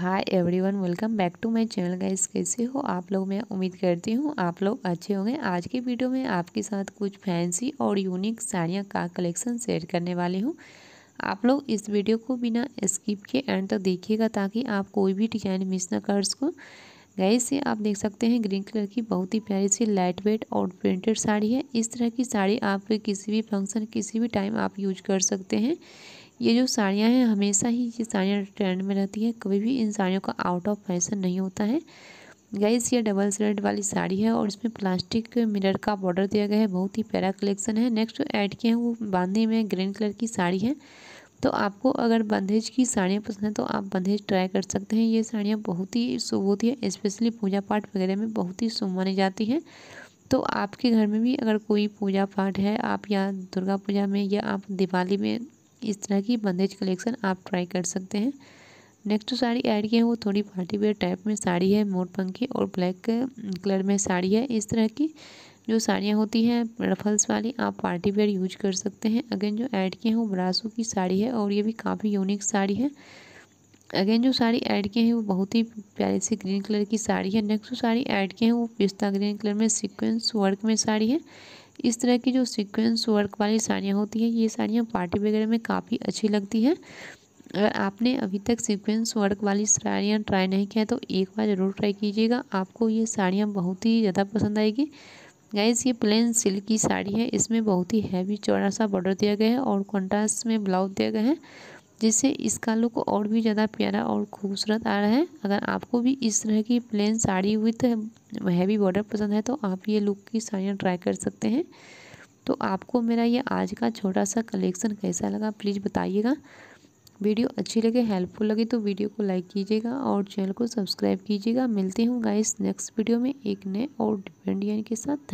hi everyone welcome back to my channel guys कैसे हो आप लोग मैं उम्मीद करती हूँ आप लोग अच्छे होंगे आज की वीडियो में आपके साथ कुछ फैंसी और यूनिक साड़ियाँ का कलेक्शन शेयर करने वाली हूँ आप लोग इस वीडियो को बिना स्किप के एंड तक देखिएगा ताकि आप कोई भी डिजाइन मिस ना कर सको गाइस ये आप देख सकते हैं ग्रीन कलर की बहुत ही प्यारी सी लाइट वेट और प्रिंटेड साड़ी है इस तरह की साड़ी आप किसी भी फंक्शन किसी भी टाइम आप यूज कर सकते हैं ये जो साड़ियाँ हैं हमेशा ही ये साड़ियाँ ट्रेंड में रहती है कभी भी इन साड़ियों का आउट ऑफ फैशन नहीं होता है गाइस ये डबल स्लेट वाली साड़ी है और इसमें प्लास्टिक मिरर का बॉर्डर दिया गया है बहुत ही प्यारा कलेक्शन है नेक्स्ट जो ऐड किए हैं वो बांधे में ग्रीन कलर की साड़ी है तो आपको अगर बंधेज की साड़ियाँ पसंद हैं तो आप बंधेज ट्राई कर सकते हैं ये साड़ियाँ बहुत ही शुभ होती है स्पेशली पूजा पाठ वगैरह में बहुत ही शुभ मानी जाती हैं तो आपके घर में भी अगर कोई पूजा पाठ है आप या दुर्गा पूजा में या आप दिवाली में इस तरह की बंदेज कलेक्शन आप ट्राई कर सकते हैं नेक्स्ट जो साड़ी ऐड की है वो थोड़ी पार्टी वेयर टाइप में साड़ी है मोर पंखी और ब्लैक कलर mm, में साड़ी है इस तरह की जो साड़ियाँ होती हैं रफल्स वाली आप पार्टी वेयर यूज कर सकते हैं अगेन जो ऐड किए हैं वो ब्रासो की साड़ी है और ये भी काफ़ी यूनिक साड़ी है अगेन जो साड़ी ऐड किए हैं वो बहुत ही प्यारी सी ग्रीन कलर की साड़ी है नेक्स्ट जो साड़ी ऐड किए हैं वो पिस्ता ग्रीन कलर में सिक्वेंस वर्क में साड़ी है इस तरह की जो सीक्वेंस वर्क वाली साड़ियाँ होती हैं ये साड़ियाँ पार्टी वगैरह में काफ़ी अच्छी लगती हैं अगर आपने अभी तक सीक्वेंस वर्क वाली साड़ियाँ ट्राई नहीं किया तो एक बार ज़रूर ट्राई कीजिएगा आपको ये साड़ियाँ बहुत ही ज़्यादा पसंद आएगी गाइस ये प्लेन सिल्क की साड़ी है इसमें बहुत ही हैवी चौड़ा सा बॉर्डर दिया गया है और कॉन्ट्रास्ट में ब्लाउज दिया गया है जिससे इसका लुक और भी ज़्यादा प्यारा और खूबसूरत आ रहा है अगर आपको भी इस तरह की प्लेन साड़ी हुई तो हैवी बॉर्डर पसंद है तो आप ये लुक की साड़ियाँ ट्राई कर सकते हैं तो आपको मेरा ये आज का छोटा सा कलेक्शन कैसा लगा प्लीज़ बताइएगा वीडियो अच्छी लगे हेल्पफुल लगे तो वीडियो को लाइक कीजिएगा और चैनल को सब्सक्राइब कीजिएगा मिलते हूँ गाइस नेक्स्ट वीडियो में एक नए और डिफरेंट डिजाइन के साथ